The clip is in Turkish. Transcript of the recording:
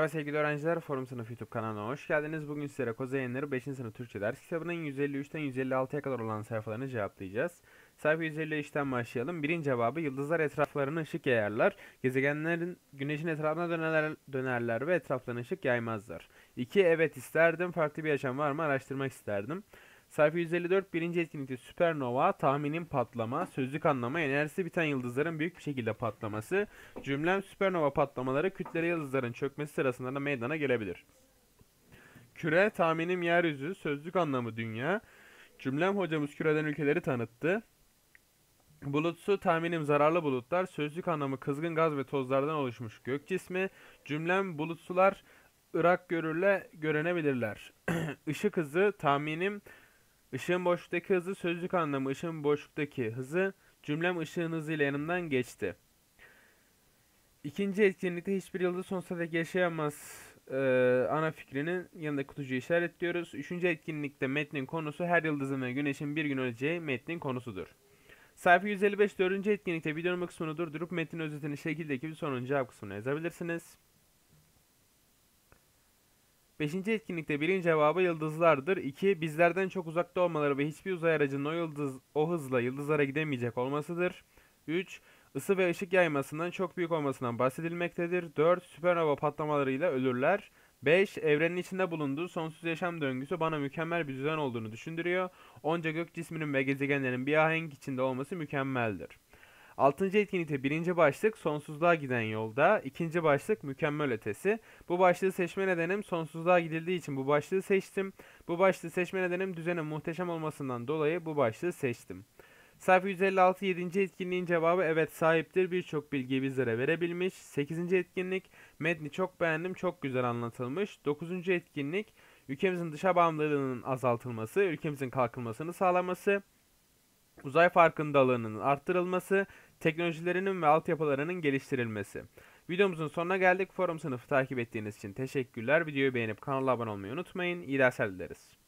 Merhaba sevgili öğrenciler, Forum Sınıf YouTube kanalına hoş geldiniz. Bugün sizlere Koza Yayınları 5. sınıf Türkçe ders kitabının 153'ten 156'ya kadar olan sayfalarını cevaplayacağız. Sayfa 153'ten başlayalım. Birinci cevabı yıldızlar etraflarını ışık yayarlar. Gezegenlerin güneşin etrafına dönerler, dönerler ve etraflarına ışık yaymazlar. 2. Evet isterdim. Farklı bir yaşam var mı? Araştırmak isterdim. Sayfa 154 birinci etkinlikte süpernova, tahminin patlama, sözlük anlama, enerjisi biten yıldızların büyük bir şekilde patlaması, cümlem süpernova patlamaları kütleli yıldızların çökmesi sırasında da meydana gelebilir. Küre, tahminim yeryüzü, sözlük anlamı dünya. Cümlem hocamız küreden ülkeleri tanıttı. Bulutsu tahminim zararlı bulutlar, sözlük anlamı kızgın gaz ve tozlardan oluşmuş gök cismi. Cümlem bulutsular Irak görürle görenebilirler. Işık hızı tahminim Işığın boşluktaki hızı sözcük anlamı ışığın boşluktaki hızı cümlem ışığın hızıyla yanımdan geçti. İkinci etkinlikte hiçbir yıldız sonsuza dek yaşayamaz e, ana fikrinin yanında kutucu işaretliyoruz. Üçüncü etkinlikte metnin konusu her yıldızın ve güneşin bir gün öleceği metnin konusudur. Sayfa 155 4. etkinlikte videonun kısmını durdurup metnin özetini şekildeki bir sorunun cevap kısmına yazabilirsiniz. Beşinci etkinlikte birin cevabı yıldızlardır. İki, Bizlerden çok uzakta olmaları ve hiçbir uzay aracının o, yıldız, o hızla yıldızlara gidemeyecek olmasıdır. Üç, ısı ve ışık yaymasından çok büyük olmasından bahsedilmektedir. Dört, Süpernova patlamalarıyla ölürler. 5. Evrenin içinde bulunduğu sonsuz yaşam döngüsü bana mükemmel bir düzen olduğunu düşündürüyor. Onca gök cisminin ve gezegenlerin bir ahenk içinde olması mükemmeldir. Altıncı etkinlikte birinci başlık sonsuzluğa giden yolda, ikinci başlık mükemmel ötesi. Bu başlığı seçme nedenim sonsuzluğa gidildiği için bu başlığı seçtim. Bu başlığı seçme nedenim düzenin muhteşem olmasından dolayı bu başlığı seçtim. Sayfa 156 7. etkinliğin cevabı evet sahiptir birçok bilgiyi bizlere verebilmiş. 8. etkinlik metni çok beğendim çok güzel anlatılmış. 9. etkinlik ülkemizin dışa bağımlılığının azaltılması, ülkemizin kalkınmasını sağlaması uzay farkındalığının arttırılması, teknolojilerinin ve altyapılarının geliştirilmesi. Videomuzun sonuna geldik. Forum sınıfı takip ettiğiniz için teşekkürler. Videoyu beğenip kanala abone olmayı unutmayın. İyi dersler dileriz.